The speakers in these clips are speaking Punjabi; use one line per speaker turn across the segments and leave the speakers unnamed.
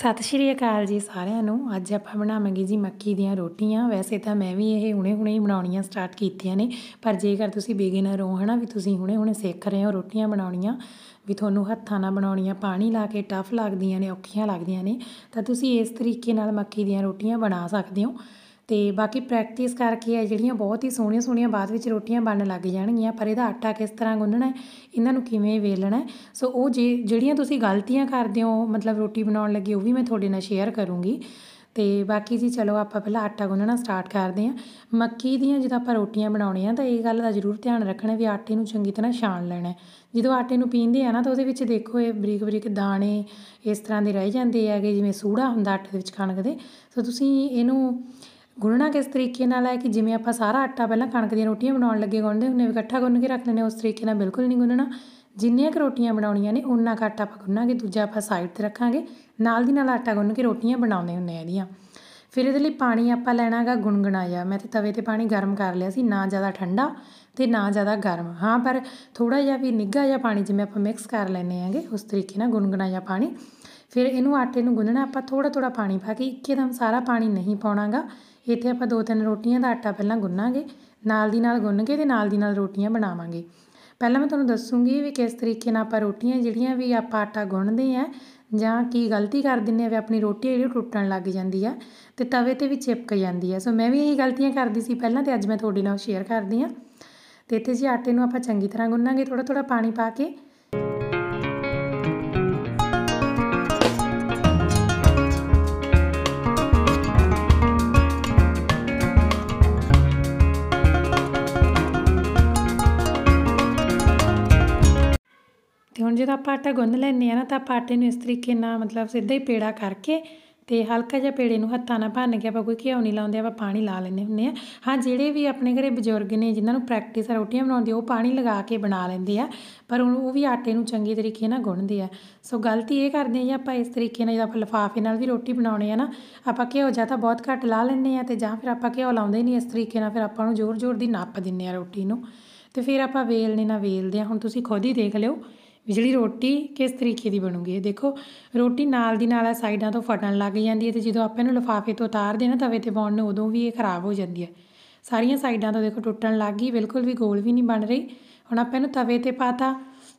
ਸਤਿ ਸ਼੍ਰੀ ਅਕਾਲ ਜੀ ਸਾਰਿਆਂ ਨੂੰ ਅੱਜ ਆਪਾਂ ਬਣਾਵਾਂਗੇ ਜੀ ਮੱਕੀ ਦੀਆਂ ਰੋਟੀਆਂ ਵੈਸੇ ਤਾਂ ਮੈਂ ਵੀ ਇਹ ਹੁਣੇ-ਹੁਣੇ ਹੀ ਬਣਾਉਣੀਆਂ ਸਟਾਰਟ ਕੀਤੀਆਂ ਨੇ ਪਰ ਜੇਕਰ ਤੁਸੀਂ ਬਿਗਿਨਰ ਹੋ ਹਨਾ ਵੀ ਤੁਸੀਂ ਹੁਣੇ-ਹੁਣੇ ਸਿੱਖ ਰਹੇ ਹੋ ਰੋਟੀਆਂ ਬਣਾਉਣੀਆਂ ਵੀ ਤੁਹਾਨੂੰ ਹੱਥਾਂ ਨਾਲ ਬਣਾਉਣੀਆਂ ਪਾਣੀ ਲਾ ਕੇ ਟਫ ਲੱਗਦੀਆਂ ਨੇ ਔਖੀਆਂ ਲੱਗਦੀਆਂ ਨੇ ਤਾਂ ਤੁਸੀਂ ਇਸ ਤਰੀਕੇ ਨਾਲ ਮੱਕੀ ਦੀਆਂ ਰੋਟੀਆਂ ਬਣਾ ਸਕਦੇ ਹੋ ਤੇ ਬਾਕੀ ਪ੍ਰੈਕਟਿਸ ਕਰਕੇ ਆ ਜਿਹੜੀਆਂ ਬਹੁਤ ਹੀ ਸੋਹਣੀਆਂ ਸੋਹਣੀਆਂ ਬਾਅਦ ਵਿੱਚ ਰੋਟੀਆਂ ਬਣਨ ਲੱਗ ਜਾਣਗੀਆਂ ਪਰ ਇਹਦਾ ਆਟਾ ਕਿਸ ਤਰ੍ਹਾਂ ਗੁੰਨਣਾ ਇਹਨਾਂ ਨੂੰ ਕਿਵੇਂ ਵੇਲਣਾ ਸੋ ਉਹ ਜੇ ਜਿਹੜੀਆਂ ਤੁਸੀਂ ਗਲਤੀਆਂ ਕਰਦੇ ਹੋ ਮਤਲਬ ਰੋਟੀ ਬਣਾਉਣ ਲੱਗੇ ਉਹ ਵੀ ਮੈਂ ਤੁਹਾਡੇ ਨਾਲ ਸ਼ੇਅਰ ਕਰੂੰਗੀ ਤੇ ਬਾਕੀ ਜੀ ਚਲੋ ਆਪਾਂ ਪਹਿਲਾਂ ਆਟਾ ਗੁੰਨਣਾ ਸਟਾਰਟ ਕਰਦੇ ਹਾਂ ਮੱਕੀ ਦੀਆਂ ਜਦੋਂ ਆਪਾਂ ਰੋਟੀਆਂ ਬਣਾਉਣੀਆਂ ਤਾਂ ਇਹ ਗੱਲ ਦਾ ਜ਼ਰੂਰ ਧਿਆਨ ਰੱਖਣਾ ਵੀ ਆਟੇ ਨੂੰ ਚੰਗੀ ਤਰ੍ਹਾਂ ਛਾਣ ਲੈਣਾ ਜਦੋਂ ਆਟੇ ਨੂੰ ਪੀਂਦੇ ਆ ਨਾ ਤਾਂ ਉਹਦੇ ਵਿੱਚ ਦੇਖੋ ਇਹ ਬਰੀਕ ਬਰੀਕ ਦਾਣੇ ਇਸ ਤਰ੍ਹਾਂ ਦੇ ਰਹਿ ਜਾਂਦੇ ਆਗੇ ਜਿਵੇਂ ਸੂੜਾ ਹੁੰਦਾ ਆਟੇ ਦੇ ਵਿੱਚ ਕਣਕ ਦੇ ਸੋ ਤੁਸੀਂ ਇਹਨੂੰ ਗੁੰਨਣਾ ਕਿਸ ਤਰੀਕੇ ਨਾਲ ਹੈ ਕਿ ਜਿਵੇਂ ਆਪਾਂ ਸਾਰਾ ਆਟਾ ਪਹਿਲਾਂ ਕਣਕ ਦੀਆਂ ਰੋਟੀਆਂ ਬਣਾਉਣ ਲੱਗੇ ਗੁੰਨਦੇ ਹੁੰਦੇ ਇਕੱਠਾ ਗੁੰਨ ਕੇ ਰੱਖ ਲੈਣੇ ਉਸ ਤਰੀਕੇ ਨਾਲ ਬਿਲਕੁਲ ਨਹੀਂ ਗੁੰਨਣਾ ਜਿੰਨੀਆਂ ਕਿ ਰੋਟੀਆਂ ਬਣਾਉਣੀਆਂ ਨੇ ਉਹਨਾਂ ਦਾ ਆਟਾ ਆਪਾਂ ਗੁੰਨਾਂਗੇ ਦੂਜਾ ਆਪਾਂ ਸਾਈਡ ਤੇ ਰੱਖਾਂਗੇ ਨਾਲ ਦੀ ਨਾਲ ਆਟਾ ਗੁੰਨ ਕੇ ਰੋਟੀਆਂ ਬਣਾਉਂਦੇ ਹੁੰਨੇ ਆ ਇਹਦੀਆਂ ਫਿਰ ਇਹਦੇ ਲਈ ਪਾਣੀ ਆਪਾਂ ਲੈਣਾਗਾ ਹੈਗਾ ਗੁੰਗਣਾਇਆ ਮੈਂ ਤੇ ਤਵੇ ਤੇ ਪਾਣੀ ਗਰਮ ਕਰ ਲਿਆ ਸੀ ਨਾ ਜ਼ਿਆਦਾ ਠੰਡਾ ਤੇ ਨਾ ਜ਼ਿਆਦਾ ਗਰਮ ਹਾਂ ਪਰ ਥੋੜਾ ਜਿਹਾ ਵੀ ਨਿੱਘਾ ਜਾਂ ਪਾਣੀ ਜਿਵੇਂ ਆਪਾਂ ਮਿਕਸ ਕਰ ਲੈਨੇ ਆਂਗੇ ਉਸ ਤਰੀਕੇ ਨਾਲ ਗੁੰਗਣਾਇਆ ਪਾਣੀ ਫਿਰ ਇਹਨੂੰ ਆਟੇ ਨੂੰ ਗੁੰਨਣਾ ਆਪਾਂ ਥੋੜਾ ਥੋੜਾ ਪਾਣੀ ਪਾ ਕੇ ਦਮ ਸਾਰਾ ਪਾਣੀ ਨਹੀਂ ਪਾਉਣਾਗਾ ਇੱਥੇ ਆਪਾਂ ਦੋ ਤਿੰਨ ਰੋਟੀਆਂ ਦਾ ਆਟਾ ਪਹਿਲਾਂ ਗੁੰਨਾਂਗੇ ਨਾਲ ਦੀ ਨਾਲ ਗੁੰਨ ਕੇ ਤੇ ਨਾਲ ਦੀ ਨਾਲ ਰੋਟੀਆਂ ਬਣਾਵਾਂਗੇ ਪਹਿਲਾਂ ਮੈਂ ਤੁਹਾਨੂੰ ਦੱਸੂੰਗੀ ਵੀ ਕਿਸ ਤਰੀਕੇ ਨਾਲ ਆਪਾਂ ਰੋਟੀਆਂ ਜਿਹੜੀਆਂ ਵੀ ਆਪਾਂ ਆਟਾ ਗੁੰਨਦੇ ਆ ਜਾਂ ਕੀ ਗਲਤੀ ਕਰ ਦਿੰਨੇ ਆ ਵੀ ਆਪਣੀ ਰੋਟੀ ਜਿਹੜੀ ਟੁੱਟਣ ਲੱਗ ਜਾਂਦੀ ਆ ਤੇ ਤਵੇ ਤੇ ਵੀ ਚਿਪਕ ਜਾਂਦੀ ਆ ਸੋ ਮੈਂ ਵੀ ਇਹੀ ਗਲਤੀਆਂ ਕਰਦੀ ਸੀ ਪਹਿਲਾਂ ਤੇ ਅੱਜ ਮੈਂ ਤੁਹਾਡੇ ਨਾਲ ਸ਼ੇਅਰ ਕਰਦੀ ਆ ਤੇ ਇੱਥੇ ਜੀ ਆਟੇ ਨੂੰ ਆਪਾਂ ਚੰਗੀ ਤਰ੍ਹਾਂ ਗੁੰਨਾਂਗੇ ਥੋੜਾ ਥੋੜਾ ਪਾਣੀ ਪਾ ਕੇ ਹੁਣ ਜਦੋਂ ਆਪਾਂ ਆਟਾ ਗੁੰਨ ਲੈਨੇ ਆ ਨਾ ਤਾਂ ਆਪਾਂ ਆਟੇ ਨੂੰ ਇਸ ਤਰੀਕੇ ਨਾਲ ਮਤਲਬ ਸਿੱਧਾ ਹੀ ਪੇੜਾ ਕਰਕੇ ਤੇ ਹਲਕਾ ਜਿਹਾ ਪੇੜੇ ਨੂੰ ਹੱਥਾਂ ਨਾਲ ਭੰਨ ਕੇ ਆਪਾਂ ਕੋਈ ਘਿਓ ਨਹੀਂ ਲਾਉਂਦੇ ਆਪਾਂ ਪਾਣੀ ਲਾ ਲੈਂਦੇ ਹੁੰਦੇ ਆ ਹਾਂ ਜਿਹੜੇ ਵੀ ਆਪਣੇ ਘਰੇ ਬਜ਼ੁਰਗ ਨੇ ਜਿਨ੍ਹਾਂ ਨੂੰ ਪ੍ਰੈਕਟਿਸ ਆ ਰੋਟੀਆਂ ਬਣਾਉਂਦੇ ਉਹ ਪਾਣੀ ਲਗਾ ਕੇ ਬਣਾ ਲੈਂਦੇ ਆ ਪਰ ਉਹ ਵੀ ਆਟੇ ਨੂੰ ਚੰਗੇ ਤਰੀਕੇ ਨਾਲ ਗੁੰਨਦੇ ਆ ਸੋ ਗਲਤੀ ਇਹ ਕਰਦੇ ਆ ਜੀ ਆਪਾਂ ਇਸ ਤਰੀਕੇ ਨਾਲ ਜਦੋਂ ਆਪਾਂ ਲਫਾਫੇ ਨਾਲ ਵੀ ਰੋਟੀ ਬਣਾਉਣੇ ਆ ਨਾ ਆਪਾਂ ਘਿਓ ਜਾਂ ਤਾਂ ਬਹੁਤ ਘੱਟ ਲਾ ਲੈਂਦੇ ਆ ਤੇ ਜਾਂ ਫਿਰ ਆਪਾਂ ਘਿਓ ਲਾਉਂਦੇ ਨਹੀਂ ਇਸ ਤਰੀਕੇ ਨਾਲ ਫਿਰ ਆਪਾਂ ਨੂੰ ਜ਼ੋਰ-ਜ਼ੋਰ ਦੀ ਨੱਪ ਦਿੰਨੇ ਆ ਰੋਟੀ ਨੂੰ ਤੇ ਫਿਰ ਆਪਾਂ ਵੇਲਨੇ ਨਾਲ ਵੇਲਦੇ ਆ ਹੁਣ ਤੁਸੀਂ ਖੁਦ ਹੀ ਦੇਖ ਲਿਓ ਵੀ ਜਿਹੜੀ ਰੋਟੀ ਕਿਸ ਤਰੀਕੇ ਦੀ ਬਣੂਗੀ ਇਹ ਦੇਖੋ ਰੋਟੀ ਨਾਲ ਦੀ ਨਾਲ ਆ ਸਾਈਡਾਂ ਤੋਂ ਫਟਣ ਲੱਗ ਜਾਂਦੀ ਹੈ ਤੇ ਜਦੋਂ ਆਪਾਂ ਇਹਨੂੰ ਲਫਾਫੇ ਤੋਂ ਉਤਾਰਦੇ ਨਾ ਤਵੇ ਤੇ ਪਾਉਣ ਨੂੰ ਉਦੋਂ ਵੀ ਇਹ ਖਰਾਬ ਹੋ ਜਾਂਦੀ ਹੈ ਸਾਰੀਆਂ ਸਾਈਡਾਂ ਤੋਂ ਦੇਖੋ ਟੁੱਟਣ ਲੱਗ ਗਈ ਬਿਲਕੁਲ ਵੀ ਗੋਲ ਵੀ ਨਹੀਂ ਬਣ ਰਹੀ ਹੁਣ ਆਪਾਂ ਇਹਨੂੰ ਤਵੇ ਤੇ ਪਾਤਾ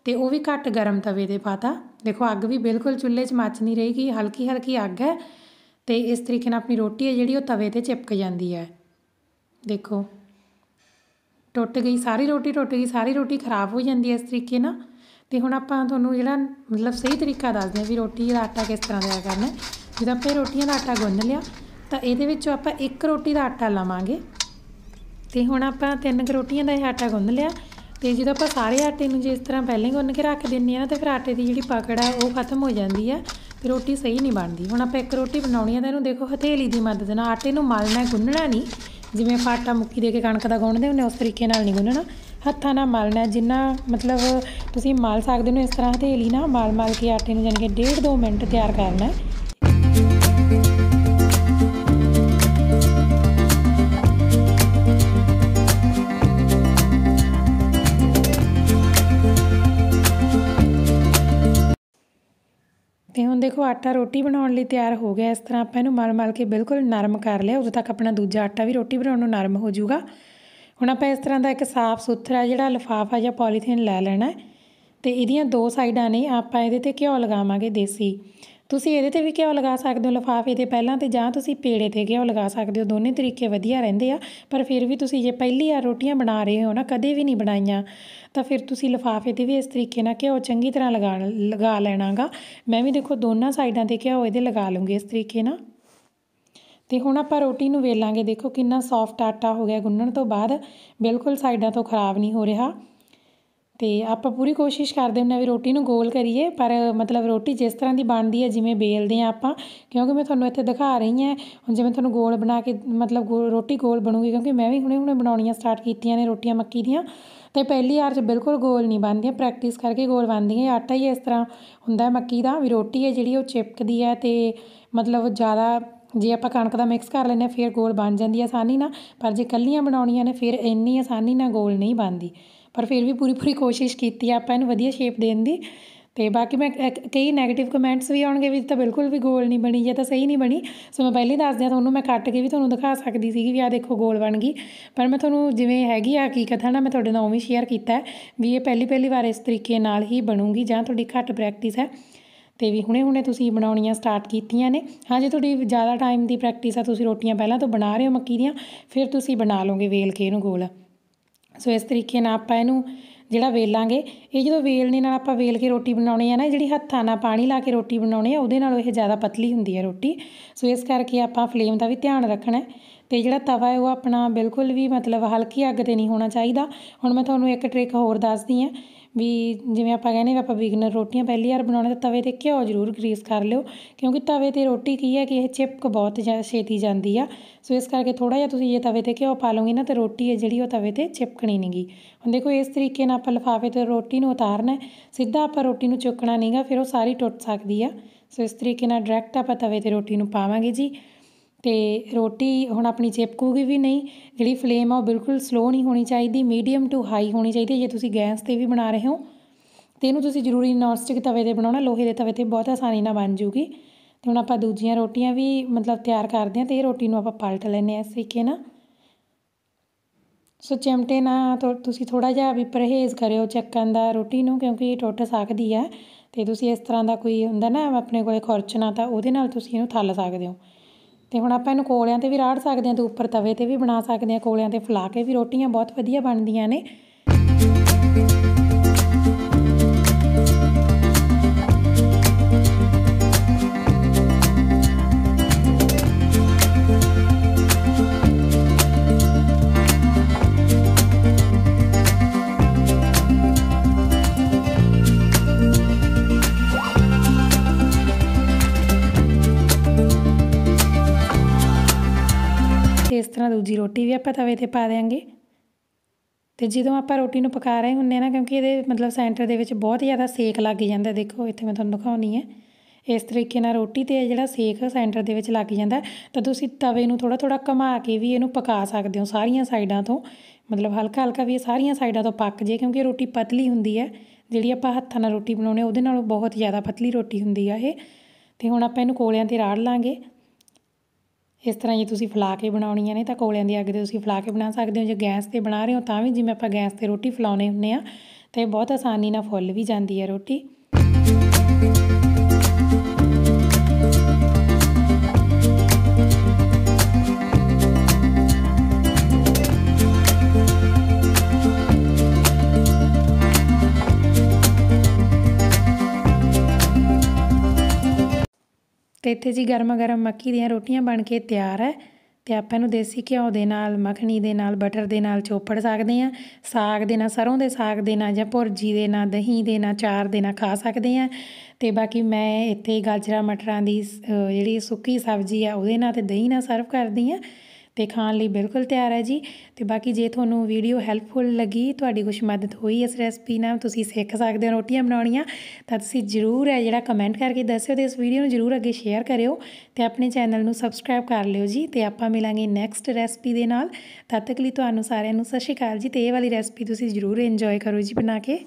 ਤੇ ਉਹ ਵੀ ਘੱਟ ਗਰਮ ਤਵੇ ਤੇ ਪਾਤਾ ਦੇਖੋ ਅੱਗ ਵੀ ਬਿਲਕੁਲ ਚੁੱਲ੍ਹੇ 'ਚ ਮੱਚ ਨਹੀਂ ਰਹੀ ਹਲਕੀ ਹਲਕੀ ਅੱਗ ਹੈ ਤੇ ਇਸ ਤਰੀਕੇ ਨਾਲ ਆਪਣੀ ਰੋਟੀ ਹੈ ਜਿਹੜੀ ਉਹ ਤਵੇ ਤੇ ਚਿਪਕ ਜਾਂਦੀ ਹੈ ਦੇਖੋ ਟੁੱਟ ਗਈ ਸਾਰੀ ਰੋਟੀ ਟੁੱਟ ਗਈ ਸਾਰੀ ਰੋਟੀ ਖਰਾਬ ਹੋ ਜਾਂਦੀ ਹੈ ਇਸ ਤਰੀਕੇ ਨਾਲ ਤੇ ਹੁਣ ਆਪਾਂ ਤੁਹਾਨੂੰ ਜਿਹੜਾ ਮਤਲਬ ਸਹੀ ਤਰੀਕਾ ਦੱਸਦੇ ਆ ਵੀ ਰੋਟੀ ਦਾ ਆਟਾ ਕਿਸ ਤਰ੍ਹਾਂ ਦਾ ਕਰਨਾ ਜਦੋਂ ਆਪਾਂ ਰੋਟੀਆਂ ਦਾ ਆਟਾ ਗੁੰਨ ਲਿਆ ਤਾਂ ਇਹਦੇ ਵਿੱਚੋਂ ਆਪਾਂ ਇੱਕ ਰੋਟੀ ਦਾ ਆਟਾ ਲਵਾਂਗੇ ਤੇ ਹੁਣ ਆਪਾਂ ਤਿੰਨ ਰੋਟੀਆਂ ਦਾ ਇਹ ਆਟਾ ਗੁੰਨ ਲਿਆ ਤੇ ਜਦੋਂ ਆਪਾਂ ਸਾਰੇ ਆਟੇ ਨੂੰ ਜਿਸ ਤਰ੍ਹਾਂ ਪਹਿਲਾਂ ਗੁੰਨ ਕੇ ਰੱਖ ਦਿੰਨੇ ਆ ਨਾ ਤੇ ਫਿਰ ਆਟੇ ਦੀ ਜਿਹੜੀ ਪਕੜ ਆ ਉਹ ਖਤਮ ਹੋ ਜਾਂਦੀ ਆ ਤੇ ਰੋਟੀ ਸਹੀ ਨਹੀਂ ਬਣਦੀ ਹੁਣ ਆਪਾਂ ਇੱਕ ਰੋਟੀ ਬਣਾਉਣੀ ਆ ਤਾਂ ਇਹਨੂੰ ਦੇਖੋ ਹਥੇਲੀ ਦੀ ਮਦਦ ਨਾਲ ਆਟੇ ਨੂੰ ਮਲਣਾ ਗੁੰਨਣਾ ਨਹੀਂ ਜਿਵੇਂ ਆਪਾਂ ਆਟਾ ਮੁੱਕੀ ਦੇ ਕੇ ਕਣਕ ਦਾ ਗੁੰਨਦੇ ਹੁੰਨੇ ਉਸ ਤਰੀਕੇ ਨਾਲ ਨਹੀਂ ਗੁੰਨਣਾ ਹੱਥਾਂ ਨਾਲ ਮਲਣਾ ਜਿੰਨਾ ਮਤਲਬ ਤੁਸੀਂ ਮਲ ਸਕਦੇ ਹੋ ਇਸ ਤਰ੍ਹਾਂ ਹਥੇਲੀ ਨਾਲ ਮਲ ਮਲ ਕੇ ਆਟੇ ਨੂੰ ਜਾਨੀ ਕਿ ਡੇਢ 2 ਮਿੰਟ ਤਿਆਰ ਕਰਨਾ ਤੇ ਹੁਣ ਦੇਖੋ ਆਟਾ ਰੋਟੀ ਬਣਾਉਣ ਲਈ ਤਿਆਰ ਹੋ ਗਿਆ ਇਸ ਤਰ੍ਹਾਂ ਆਪਾਂ ਇਹਨੂੰ ਮਲ ਮਲ ਕੇ ਬਿਲਕੁਲ ਨਰਮ ਕਰ ਲਿਆ ਉਦੋਂ ਤੱਕ ਆਪਣਾ ਦੂਜਾ ਆਟਾ ਵੀ ਰੋਟੀ ਬਣਾਉਣ ਨੂੰ ਨਰਮ ਹੋ ਜਾਊਗਾ ਹੁਣ ਆਪਾਂ ਇਸ ਤਰ੍ਹਾਂ ਦਾ ਇੱਕ ਸਾਫ਼ ਸੁਥਰਾ ਜਿਹੜਾ ਲਫਾਫਾ ਜਾਂ ਪੋਲੀਥੀਨ ਲੈ ਲੈਣਾ ਤੇ ਇਹਦੀਆਂ ਦੋ ਸਾਈਡਾਂ ਨੇ ਆਪਾਂ ਇਹਦੇ ਤੇ ਘਿਓ ਲਗਾਵਾਂਗੇ ਦੇਸੀ ਤੁਸੀਂ ਇਹਦੇ ਤੇ ਵੀ ਘਿਓ ਲਗਾ ਸਕਦੇ ਹੋ ਲਫਾਫੇ ਦੇ ਪਹਿਲਾਂ ਤੇ ਜਾਂ ਤੁਸੀਂ ਪੇੜੇ ਤੇ ਘਿਓ ਲਗਾ ਸਕਦੇ ਹੋ ਦੋਨੇ ਤਰੀਕੇ ਵਧੀਆ ਰਹਿੰਦੇ ਆ ਪਰ ਫਿਰ ਵੀ ਤੁਸੀਂ ਜੇ ਪਹਿਲੀ ਆ ਰੋਟੀਆਂ ਬਣਾ ਰਹੇ ਹੋ ਨਾ ਕਦੇ ਵੀ ਨਹੀਂ ਬਣਾਈਆਂ ਤਾਂ ਫਿਰ ਤੁਸੀਂ ਲਫਾਫੇ ਤੇ ਵੀ ਇਸ ਤਰੀਕੇ ਨਾਲ ਘਿਓ ਚੰਗੀ ਤਰ੍ਹਾਂ ਲਗਾ ਲਗਾ ਲੈਣਾਗਾ ਮੈਂ ਵੀ ਦੇਖੋ ਦੋਨਾਂ ਸਾਈਡਾਂ ਤੇ ਘਿਓ ਇਹਦੇ ਲਗਾ ਲੂੰਗੀ ਇਸ ਤਰੀਕੇ ਨਾਲ ਤੇ ਹੁਣ ਆਪਾਂ ਰੋਟੀ ਨੂੰ ਵੇਲਾਂਗੇ ਦੇਖੋ ਕਿੰਨਾ ਸੌਫਟ ਆਟਾ ਹੋ ਗਿਆ ਗੁੰਨਣ ਤੋਂ ਬਾਅਦ ਬਿਲਕੁਲ ਸਾਈਡਾਂ ਤੋਂ ਖਰਾਬ ਨਹੀਂ ਹੋ ਰਿਹਾ ਤੇ ਆਪਾਂ ਪੂਰੀ ਕੋਸ਼ਿਸ਼ ਕਰਦੇ ਹੁੰਨੇ ਵੀ ਰੋਟੀ ਨੂੰ ਗੋਲ ਕਰੀਏ ਪਰ ਮਤਲਬ ਰੋਟੀ ਜਿਸ ਤਰ੍ਹਾਂ ਦੀ ਬਣਦੀ ਹੈ ਜਿਵੇਂ ਬੇਲਦੇ ਆ ਆਪਾਂ ਕਿਉਂਕਿ ਮੈਂ ਤੁਹਾਨੂੰ ਇੱਥੇ ਦਿਖਾ ਰਹੀ ਹਾਂ ਹੁਣ ਜਿਵੇਂ ਤੁਹਾਨੂੰ ਗੋਲ ਬਣਾ ਕੇ ਮਤਲਬ ਰੋਟੀ ਗੋਲ ਬਣੂਗੀ ਕਿਉਂਕਿ ਮੈਂ ਵੀ ਹੁਣੇ ਹੁਣੇ ਬਣਾਉਣੀਆਂ ਸਟਾਰਟ ਕੀਤੀਆਂ ਨੇ ਰੋਟੀਆਂ ਮੱਕੀ ਦੀਆਂ ਤੇ ਪਹਿਲੀ ਵਾਰ 'ਚ ਬਿਲਕੁਲ ਗੋਲ ਨਹੀਂ ਬਣਦੀਆਂ ਪ੍ਰੈਕਟਿਸ ਕਰਕੇ ਗੋਲ ਬਣਦੀਆਂ ਆਟਾ ਹੀ ਇਸ ਤਰ੍ਹਾਂ ਹੁੰਦਾ ਮੱਕੀ ਦਾ ਵੀ ਰੋਟੀ ਹੈ ਜਿਹੜੀ ਉਹ ਚਿਪਕਦੀ ਹੈ ਤੇ ਮਤਲਬ ਜ਼ਿਆਦਾ ਜੇ ਆਪਾਂ ਕਣਕ ਦਾ ਮਿਕਸ ਕਰ ਲੈਂਦੇ ਫਿਰ ਗੋਲ ਬਣ ਜਾਂਦੀ ਆਸਾਨੀ ਨਾਲ ਪਰ ਜੇ ਕੱਲੀਆਂ ਬਣਾਉਣੀਆਂ ਨੇ ਫਿਰ ਇੰਨੀ ਆਸਾਨੀ ਨਾਲ ਗੋਲ ਨਹੀਂ ਬਣਦੀ ਪਰ ਫਿਰ ਵੀ ਪੂਰੀ ਪੂਰੀ ਕੋਸ਼ਿਸ਼ ਕੀਤੀ ਆਪਾਂ ਇਹਨੂੰ ਵਧੀਆ ਸ਼ੇਪ ਦੇਣ ਦੀ ਤੇ ਬਾਕੀ ਮੈਂ ਕਈ 네ਗੇਟਿਵ ਕਮੈਂਟਸ ਵੀ ਆਉਣਗੇ ਵੀ ਤਾਂ ਬਿਲਕੁਲ ਵੀ ਗੋਲ ਨਹੀਂ ਬਣੀ ਜਾਂ ਤਾਂ ਸਹੀ ਨਹੀਂ ਬਣੀ ਸੋ ਮੈਂ ਪਹਿਲੇ ਦੱਸ ਦਿਆਂ ਤੁਹਾਨੂੰ ਮੈਂ ਕੱਟ ਕੇ ਵੀ ਤੁਹਾਨੂੰ ਦਿਖਾ ਸਕਦੀ ਸੀਗੀ ਵੀ ਆ ਦੇਖੋ ਗੋਲ ਬਣ ਗਈ ਪਰ ਮੈਂ ਤੁਹਾਨੂੰ ਜਿਵੇਂ ਹੈਗੀ ਆ ਹਕੀਕਤ ਹੈ ਨਾ ਮੈਂ ਤੁਹਾਡੇ ਨਾਲ ਉਵੇਂ ਸ਼ੇਅਰ ਕੀਤਾ ਵੀ ਇਹ ਪਹਿਲੀ ਪਹਿਲੀ ਵਾਰ ਇਸ ਤਰੀਕੇ ਨਾਲ ਹੀ ਬਣੂਗੀ ਜਾਂ ਤੁਹਾਡੀ ਘੱਟ ਪ੍ਰੈਕਟਿਸ ਹੈ ਤੇ ਵੀ ਹੁਣੇ-ਹੁਣੇ ਤੁਸੀਂ ਬਣਾਉਣੀਆਂ ਸਟਾਰਟ ਕੀਤੀਆਂ ਨੇ ਹਾਂ ਜੇ ਤੁਹਾਡੀ ਜ਼ਿਆਦਾ ਟਾਈਮ ਦੀ ਪ੍ਰੈਕਟਿਸ ਆ ਤੁਸੀਂ ਰੋਟੀਆਂ ਪਹਿਲਾਂ ਤੋਂ ਬਣਾ ਰਹੇ ਹੋ ਮੱਕੀ ਦੀਆਂ ਫਿਰ ਤੁਸੀਂ ਬਣਾ ਲਓਗੇ ਵੇਲ ਕੇ ਇਹਨੂੰ ਗੋਲ ਸੋ ਇਸ ਤਰੀਕੇ ਨਾਲ ਆਪਾਂ ਇਹਨੂੰ ਜਿਹੜਾ ਵੇਲਾਂਗੇ ਇਹ ਜਦੋਂ ਵੇਲਣੇ ਨਾਲ ਆਪਾਂ ਵੇਲ ਕੇ ਰੋਟੀ ਬਣਾਉਣੀ ਆ ਨਾ ਜਿਹੜੀ ਹੱਥਾਂ ਨਾਲ ਪਾਣੀ ਲਾ ਕੇ ਰੋਟੀ ਬਣਾਉਣੀ ਆ ਉਹਦੇ ਨਾਲੋਂ ਇਹ ਜ਼ਿਆਦਾ ਪਤਲੀ ਹੁੰਦੀ ਹੈ ਰੋਟੀ ਸੋ ਇਸ ਕਰਕੇ ਆਪਾਂ ਫਲੇਮ ਦਾ ਵੀ ਧਿਆਨ ਰੱਖਣਾ ਤੇ ਜਿਹੜਾ ਤਵਾ ਹੈ ਉਹ ਆਪਣਾ ਬਿਲਕੁਲ ਵੀ ਮਤਲਬ ਹਲਕੀ ਅੱਗ ਤੇ ਨਹੀਂ ਹੋਣਾ ਚਾਹੀਦਾ ਹੁਣ ਮੈਂ ਤੁਹਾਨੂੰ ਇੱਕ ਟ੍ਰਿਕ ਹੋਰ ਦੱਸਦੀ ਆ ਵੀ ਜਿਵੇਂ ਆਪਾਂ ਕਹਿੰਦੇ ਵੀ ਆਪਾਂ ਬਿਗਨਰ ਰੋਟੀਆਂ ਪਹਿਲੀ ਵਾਰ ਬਣਾਉਣੇ ਤਾਂ ਤਵੇ ਤੇ ਘਿਓ ਜ਼ਰੂਰ ਗਰੀਸ ਕਰ ਲਿਓ ਕਿਉਂਕਿ ਤਵੇ ਤੇ ਰੋਟੀ ਕੀ ਹੈ ਕਿ ਇਹ ਚਿਪਕ ਬਹੁਤ ਜ਼ਿਆਦਾ ਛੇਤੀ ਜਾਂਦੀ ਆ ਸੋ ਇਸ ਕਰਕੇ ਥੋੜਾ ਜਿਹਾ ਤੁਸੀਂ ਇਹ ਤਵੇ ਤੇ ਘਿਓ ਪਾ ਲਓਗੇ ਨਾ ਤੇ ਰੋਟੀ ਹੈ ਜਿਹੜੀ ਉਹ ਤਵੇ ਤੇ ਚਿਪਕਣੀ ਨਹੀਂਗੀ ਹੁਣ ਦੇਖੋ ਇਸ ਤਰੀਕੇ ਨਾਲ ਆਪਾਂ ਲਫਾਫੇ ਤੇ ਰੋਟੀ ਨੂੰ ਉਤਾਰਨਾ ਸਿੱਧਾ ਆਪਾਂ ਰੋਟੀ ਨੂੰ ਚੁੱਕਣਾ ਨਹੀਂਗਾ ਫਿਰ ਉਹ ਸਾਰੀ ਟੁੱਟ ਸਕਦੀ ਆ ਸੋ ਇਸ ਤਰੀਕੇ ਨਾਲ ਡਾਇਰੈਕਟ ਆਪਾਂ ਤਵੇ ਤੇ ਰੋਟੀ ਨੂੰ ਪਾਵਾਂਗੇ ਜੀ ਤੇ ਰੋਟੀ ਹੁਣ ਆਪਣੀ ਚਿਪਕੂਗੀ ਵੀ ਨਹੀਂ ਜਿਹੜੀ ਫਲੇਮ ਆ ਉਹ ਬਿਲਕੁਲ ਸਲੋ ਨਹੀਂ ਹੋਣੀ ਚਾਹੀਦੀ ਮੀਡੀਅਮ ਟੂ ਹਾਈ ਹੋਣੀ ਚਾਹੀਦੀ ਜੇ ਤੁਸੀਂ ਗੈਸ ਤੇ ਵੀ ਬਣਾ ਰਹੇ ਹੋ ਤੇ ਇਹਨੂੰ ਤੁਸੀਂ ਜ਼ਰੂਰੀ ਨਾਨਸਟਿਕ ਤਵੇ ਤੇ ਬਣਾਉਣਾ ਲੋਹੇ ਦੇ ਤਵੇ ਤੇ ਬਹੁਤ ਆਸਾਨੀ ਨਾਲ ਬਣ ਜੂਗੀ ਤੇ ਹੁਣ ਆਪਾਂ ਦੂਜੀਆਂ ਰੋਟੀਆਂ ਵੀ ਮਤਲਬ ਤਿਆਰ ਕਰਦੇ ਹਾਂ ਤੇ ਇਹ ਰੋਟੀ ਨੂੰ ਆਪਾਂ ਪਲਟ ਲੈਨੇ ਆ ਇਸ ਤਰੀਕੇ ਨਾਲ ਸੋ ਚਮਟੇ ਨਾਲ ਤੁਸੀਂ ਥੋੜਾ ਜਿਹਾ ਵੀ ਪਰਹੇਜ਼ ਕਰਿਓ ਚੱਕਣ ਦਾ ਰੋਟੀ ਨੂੰ ਕਿਉਂਕਿ ਇਹ ਟੁੱਟ ਸਕਦੀ ਆ ਤੇ ਤੁਸੀਂ ਇਸ ਤਰ੍ਹਾਂ ਦਾ ਕੋਈ ਹੁੰਦਾ ਨਾ ਆਪਣੇ ਕੋਲੇ ਖੁਰਚਣਾ ਤਾਂ ਉਹਦੇ ਨਾਲ ਤੁਸੀਂ ਇਹਨੂੰ ਥੱਲ ਸਕਦੇ ਹੋ ਤੇ ਹੁਣ ਆਪਾਂ ਇਹਨੂੰ ਕੋਲਿਆਂ ਤੇ ਵੀ ਰਾੜ ਸਕਦੇ ਹਾਂ ਤੇ ਉੱਪਰ ਤਵੇ ਤੇ ਵੀ ਬਣਾ ਸਕਦੇ ਹਾਂ ਕੋਲਿਆਂ ਤੇ ਫਲਾ ਕੇ ਵੀ ਰੋਟੀਆਂ ਬਹੁਤ ਵਧੀਆ ਬਣਦੀਆਂ ਨੇ ਤਰ੍ਹਾਂ ਦੂਜੀ ਰੋਟੀ ਵੀ ਆਪਾਂ ਤਵੇ ਤੇ ਪਾ ਦੇਾਂਗੇ ਤੇ ਜਦੋਂ ਆਪਾਂ ਰੋਟੀ ਨੂੰ ਪਕਾ ਰਹੇ ਹੁੰਨੇ ਨਾ ਕਿਉਂਕਿ ਇਹਦੇ ਮਤਲਬ ਸੈਂਟਰ ਦੇ ਵਿੱਚ ਬਹੁਤ ਜ਼ਿਆਦਾ ਸੇਕ ਲੱਗ ਜਾਂਦਾ ਦੇਖੋ ਇੱਥੇ ਮੈਂ ਤੁਹਾਨੂੰ ਦਿਖਾਉਣੀ ਹੈ ਇਸ ਤਰੀਕੇ ਨਾਲ ਰੋਟੀ ਤੇ ਜਿਹੜਾ ਸੇਕ ਸੈਂਟਰ ਦੇ ਵਿੱਚ ਲੱਗ ਜਾਂਦਾ ਤਾਂ ਤੁਸੀਂ ਤਵੇ ਨੂੰ ਥੋੜਾ ਥੋੜਾ ਘੁਮਾ ਕੇ ਵੀ ਇਹਨੂੰ ਪਕਾ ਸਕਦੇ ਹੋ ਸਾਰੀਆਂ ਸਾਈਡਾਂ ਤੋਂ ਮਤਲਬ ਹਲਕਾ ਹਲਕਾ ਵੀ ਇਹ ਸਾਰੀਆਂ ਸਾਈਡਾਂ ਤੋਂ ਪੱਕ ਜੇ ਕਿਉਂਕਿ ਰੋਟੀ ਪਤਲੀ ਹੁੰਦੀ ਹੈ ਜਿਹੜੀ ਆਪਾਂ ਹੱਥਾਂ ਨਾਲ ਰੋਟੀ ਬਣਾਉਨੇ ਉਹਦੇ ਨਾਲੋਂ ਬਹੁਤ ਜ਼ਿਆਦਾ ਪਤਲੀ ਰੋਟੀ ਹੁੰਦੀ ਆ ਇਹ ਤੇ ਹੁਣ ਆਪਾਂ ਇਹਨੂੰ ਕੋਲਿਆਂ ਤੇ ਰਾੜ ਲਾਂਗੇ ਇਸ ਤਰ੍ਹਾਂ ਜੇ ਤੁਸੀਂ ਫਲਾ ਕੇ ਬਣਾਉਣੀਆਂ ਨੇ ਤਾਂ ਕੋਲਿਆਂ ਦੀ ਅੱਗ 'ਤੇ ਤੁਸੀਂ ਫਲਾ ਕੇ ਬਣਾ ਸਕਦੇ ਹੋ ਜੇ ਗੈਸ 'ਤੇ ਬਣਾ ਰਹੇ ਹੋ ਤਾਂ ਵੀ ਜਿਵੇਂ ਆਪਾਂ ਗੈਸ 'ਤੇ ਰੋਟੀ ਫਲਾਉਨੇ ਹੁੰਨੇ ਆ ਤੇ ਬਹੁਤ ਆਸਾਨੀ ਨਾਲ ਫੁੱਲ ਵੀ ਜਾਂਦੀ ਹੈ ਰੋਟੀ ਤੇ ਇੱਥੇ ਜੀ ਗਰਮਾ-ਗਰਮ ਮੱਕੀ ਦੀਆਂ ਰੋਟੀਆਂ ਬਣ ਕੇ ਤਿਆਰ ਹੈ ਤੇ ਆਪਾਂ ਇਹਨੂੰ ਦੇਸੀ ਘਿਓ ਦੇ ਨਾਲ ਮੱਖਣੀ ਦੇ ਨਾਲ ਬਟਰ ਦੇ ਨਾਲ ਚੋਪੜ ਸਕਦੇ ਆ ਸਾਗ ਦੇ ਨਾਲ ਸਰੋਂ ਦੇ ਸਾਗ ਦੇ ਨਾਲ ਜਾਂ ਭੁਰਜੀ ਦੇ ਨਾਲ ਦਹੀਂ ਦੇ ਨਾਲ ਚਾਰ ਦੇ ਨਾਲ ਖਾ ਸਕਦੇ ਆ ਤੇ ਬਾਕੀ ਮੈਂ ਇੱਥੇ ਗਾਜਰਾ ਮਟਰਾਂ ਦੀ ਜਿਹੜੀ ਸੁੱਕੀ ਸਬਜ਼ੀ ਆ ਉਹਦੇ ਨਾਲ ਤੇ ਦਹੀਂ ਨਾਲ ਸਰਵ ਕਰਦੀ ਆ ਤੇ ਖਾਣ ਲਈ ਬਿਲਕੁਲ ਤਿਆਰ ਹੈ ਜੀ ਤੇ ਬਾਕੀ ਜੇ ਤੁਹਾਨੂੰ ਵੀਡੀਓ ਹੈਲਪਫੁਲ ਲੱਗੀ ਤੁਹਾਡੀ ਕੁਝ ਮਦਦ ਹੋਈ ਇਸ ਰੈਸਪੀ ਨਾਲ ਤੁਸੀਂ ਸਿੱਖ ਸਕਦੇ ਹੋ ਰੋਟੀਆਂ ਬਣਾਉਣੀਆਂ ਤਾਂ ਤੁਸੀਂ ਜ਼ਰੂਰ ਹੈ ਜਿਹੜਾ ਕਮੈਂਟ ਕਰਕੇ ਦੱਸਿਓ ਤੇ ਇਸ ਵੀਡੀਓ ਨੂੰ ਜ਼ਰੂਰ ਅੱਗੇ ਸ਼ੇਅਰ ਕਰਿਓ ਤੇ ਆਪਣੇ ਚੈਨਲ ਨੂੰ ਸਬਸਕ੍ਰਾਈਬ ਕਰ ਲਿਓ ਜੀ ਤੇ ਆਪਾਂ ਮਿਲਾਂਗੇ ਨੈਕਸਟ ਰੈਸਪੀ ਦੇ ਨਾਲ ਤਦ ਤੱਕ ਲਈ ਤੁਹਾਨੂੰ ਸਾਰਿਆਂ ਨੂੰ ਸਤਿ ਸ਼੍ਰੀ ਅਕਾਲ ਜੀ ਤੇ ਇਹ ਵਾਲੀ ਰੈਸਪੀ ਤੁਸੀਂ ਜ਼ਰੂਰ ਇੰਜੋਏ ਕਰੋ ਜੀ ਬਣਾ ਕੇ